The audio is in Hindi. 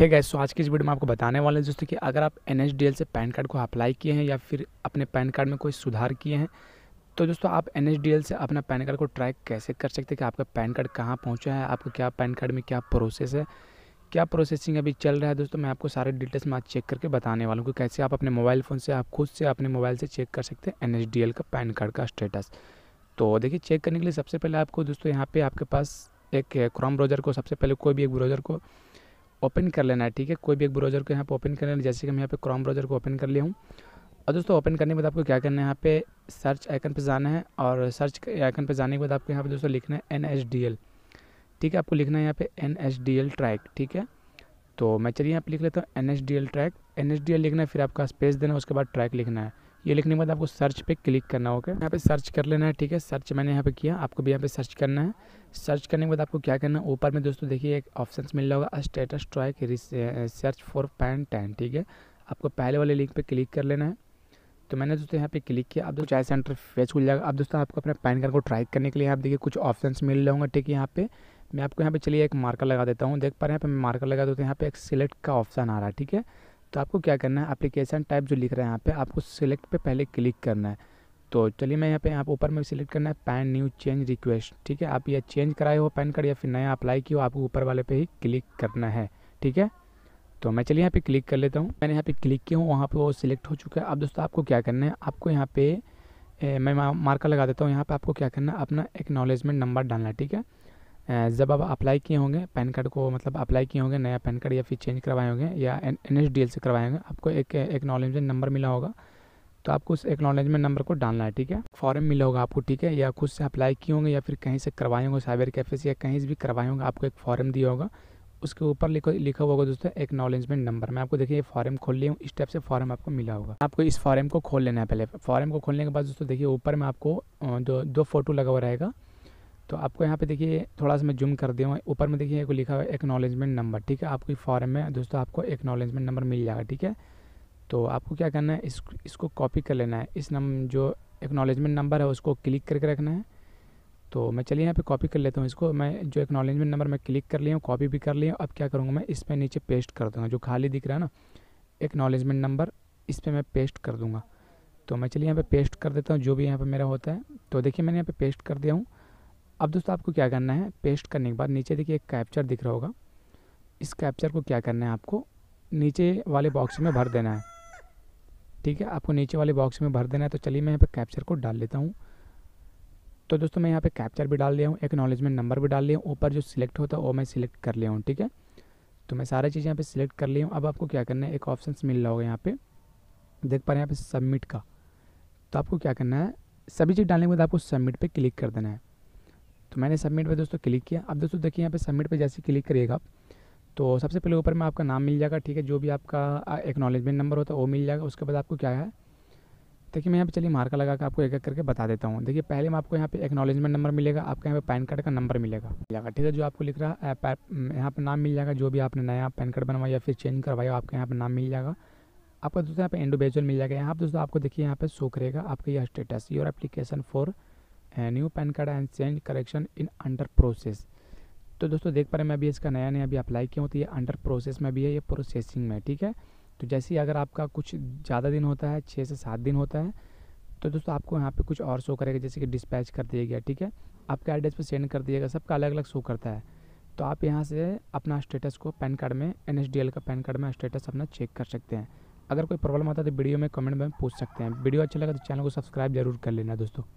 है गैस सो आज की इस वीडियो में आपको बताने वाले हैं दोस्तों कि अगर आप एन से पैन कार्ड को अप्लाई किए हैं या फिर अपने पैन कार्ड में कोई सुधार किए हैं तो दोस्तों आप एन से अपना पैन कार्ड को ट्रैक कैसे कर सकते हैं कि आपका पैन कार्ड कहाँ पहुँचा है आपका क्या पैन कार्ड में क्या प्रोसेस है क्या प्रोसेसिंग अभी चल रहा है दोस्तों मैं आपको सारे डिटेल्स में आज चेक करके बताने वाला हूँ कि कैसे आप अपने मोबाइल फ़ोन से आप खुद से अपने मोबाइल से चेक कर सकते हैं एन का पैन कार्ड का स्टेटस तो देखिए चेक करने के लिए सबसे पहले आपको दोस्तों यहाँ पर आपके पास एक क्रोम ब्राउज़र को सबसे पहले कोई भी एक ब्राउज़र को ओपन कर लेना है ठीक है कोई भी एक ब्राउज़र को यहाँ पे ओपन कर लेना जैसे कि मैं यहाँ पे क्रोम ब्राउज़र को ओपन कर लिया हूँ और दोस्तों ओपन करने के बाद आपको क्या करना है यहाँ पे सर्च आइकन पे जाना है और सर्च आइकन पे जाने के बाद आपको यहाँ पे दोस्तों लिखना है एन ठीक है आपको लिखना है यहाँ पे एन ट्रैक ठीक है तो मैं चलिए यहाँ पर लिख लेता हूँ एन ट्रैक एन लिखना है फिर आपका स्पेस देना है उसके बाद ट्रैक लिखना है ये लिखने के बाद आपको सर्च पे क्लिक करना होगा यहाँ पे सर्च कर लेना है ठीक है सर्च मैंने यहाँ पे किया आपको भी यहाँ पे सर्च करना है सर्च करने के बाद आपको क्या करना है ऊपर में दोस्तों देखिए एक ऑप्शन मिल रहा होगा status track search for PAN TAN ठीक है आपको पहले वाले लिंक पर क्लिक कर लेना है तो मैंने दोस्तों यहाँ पे क्लिक किया अब दोस्तों चाय सेंटर फेज खुल जाएगा अब दोस्तों आपको अपने पैन कार्ड को ट्राई करने के लिए आप देखिए कुछ ऑप्शन मिल रहे होंगे ठीक है यहाँ पे मैं आपको यहाँ पे चलिए एक मार्कर लगा देता हूँ देख पा रहे हैं यहाँ पे मार्कर लगा देते हैं यहाँ पे एक सिलेक्ट का ऑप्शन आ रहा है ठीक है तो आपको क्या करना है एप्लीकेशन टाइप जो लिख रहा है यहाँ पे आपको सिलेक्ट पे पहले क्लिक करना है तो चलिए मैं यहाँ पे यहाँ ऊपर में सिलेक्ट करना है पैन न्यू चेंज रिक्वेस्ट ठीक है आप या चेंज कराए हो पैन कार्ड या फिर नया अप्लाई किया हो आपको ऊपर वाले पे ही क्लिक करना है ठीक है तो मैं चलिए यहाँ पे क्लिक कर लेता हूँ मैंने यहाँ पे क्लिक किया हूँ वहाँ पर वो सिलेक्ट हो चुका है अब दोस्तों आपको क्या करना है आपको यहाँ पे ए, मैं मार्कर लगा देता हूँ यहाँ पर आपको क्या करना है अपना एक्नॉलेजमेंट नंबर डालना है ठीक है जब आप अप्लाई किए होंगे पैन कार्ड को मतलब अप्लाई किए होंगे नया पैन कार्ड या फिर चेंज करवाए होंगे या एन एच डी एल से करवाए होंगे आपको एक एक्नॉलेजमेंट नंबर मिला होगा तो आपको उस एक्नॉलेजमेंट नंबर को डालना है ठीक है फॉर्म मिला होगा आपको ठीक है या खुद से अप्लाई किए होंगे या फिर कहीं से करवाए होंगे साइबर कैफे से या कहीं से भी करवाए होंगे आपको एक फॉर्म दिया होगा उसके ऊपर लिखो लिखा हुआ होगा दोस्तों एक्नॉलेजमेंट नंबर मैं आपको देखिए ये फॉर्म खोल लिया हूँ इस टाइप से फॉर्म आपको मिला होगा आपको इस फॉर्म को खोल लेना है पहले फॉर्म को खोलने के बाद दोस्तों देखिए ऊपर में आपको दो दो फोटो लगा हुआ रहेगा तो आपको यहाँ पे देखिए थोड़ा सा मैं जूम कर दिया हूँ ऊपर में देखिए एक लिखा हुआ है एक्नॉलेजमेंट नंबर ठीक है आपकी फॉर्म में दोस्तों आपको एक्नॉलेजमेंट नंबर मिल जाएगा ठीक है तो आपको क्या करना है इस इसको कॉपी कर लेना है इस नम जो एक्नॉलेजमेंट नंबर है उसको क्लिक करके रखना है तो मैं चलिए यहाँ पे कॉपी कर लेता हूँ इसको मैं जो एक्नॉलेजमेंट नंबर मैं क्लिक कर लिया हूँ कॉपी भी कर लिया हूँ अब क्या करूँगा मैं इस पर नीचे पेस्ट कर दूँगा जो खाली दिख रहा है ना एक्नॉलेजमेंट नंबर इस पर मैं पेस्ट कर दूँगा तो मैं चलिए यहाँ पर पेस्ट कर देता हूँ जो भी यहाँ पर मेरा होता है तो देखिए मैंने यहाँ पर पेस्ट कर दिया हूँ अब दोस्तों आपको क्या करना है पेस्ट करने के बाद नीचे देखिए एक कैप्चर दिख रहा होगा इस कैप्चर को क्या करना है आपको नीचे वाले बॉक्स में भर देना है ठीक है आपको नीचे वाले बॉक्स में भर देना है तो चलिए मैं यहाँ पे कैप्चर को डाल लेता हूँ तो दोस्तों मैं यहाँ पे कैप्चर भी डाल दिया हूँ एक्नॉलेजमेंट नंबर भी डाल लिया हूँ ऊपर जो सिलेक्ट होता है वो मैं सिलेक्ट कर लिया हूँ ठीक है तो मैं सारे चीज़ यहाँ पर सिलेक्ट कर लिया हूँ अब आपको क्या करना है एक ऑप्शन मिल रहा होगा यहाँ पर देख पा रहे हैं यहाँ पर सबमिट का तो आपको क्या करना है सभी चीज़ डालने के बाद आपको सबमिट पर क्लिक कर देना है तो मैंने सबमिट पर दोस्तों क्लिक किया अब दोस्तों देखिए यहाँ पर सबमिट पर जैसे क्लिक करिएगा तो सबसे पहले ऊपर में आपका नाम मिल जाएगा ठीक है जो भी आपका एक्नॉलेजमेंट नंबर होता है वो मिल जाएगा उसके बाद आपको क्या है देखिए मैं यहाँ पे चलिए मार्का लगा कर आपको एक एक करके बता देता हूँ देखिए पहले मैं आपको यहाँ पे एक्नॉलेजमेंट नंबर मिलेगा आपके यहाँ पे पैन कार्ड का नंबर मिलेगा मिलेगा ठीक है जो आपको लिख रहा है यहाँ पर नाम मिल जाएगा जो भी आपने नया पैन कार्ड बनवाया या फिर चेंज करवाया आपके यहाँ पर नाम मिल जाएगा आपका दोस्तों यहाँ पर इंडिविजुअल मिल जाएगा यहाँ पर दोस्तों आपको देखिए यहाँ पर शो करेगा आपका यह स्टेटस योर एप्लीकेशन फॉर है new PAN card and change correction in under process तो दोस्तों देख पा रहे हैं मैं अभी इसका नया नया अभी अप्लाई किया हूँ तो ये अंडर प्रोसेस में भी है ये प्रोसेसिंग में ठीक है तो जैसे ही अगर आपका कुछ ज़्यादा दिन होता है छः से सात दिन होता है तो दोस्तों आपको यहाँ पे कुछ और शो करेगा जैसे कि डिस्पैच कर दिया गया ठीक है आपके एड्रेस पर सेंड कर दिया गया सबका अलग अलग शो करता है तो आप यहाँ से अपना स्टेटस को पैन कार्ड में एन का पैन कार्ड में स्टेटस अपना चेक कर सकते हैं अगर कोई प्रॉब्लम आता है तो वीडियो में कमेंट में पूछ सकते हैं वीडियो अच्छा लगा तो चैनल को सब्सक्राइब जरूर कर लेना दोस्तों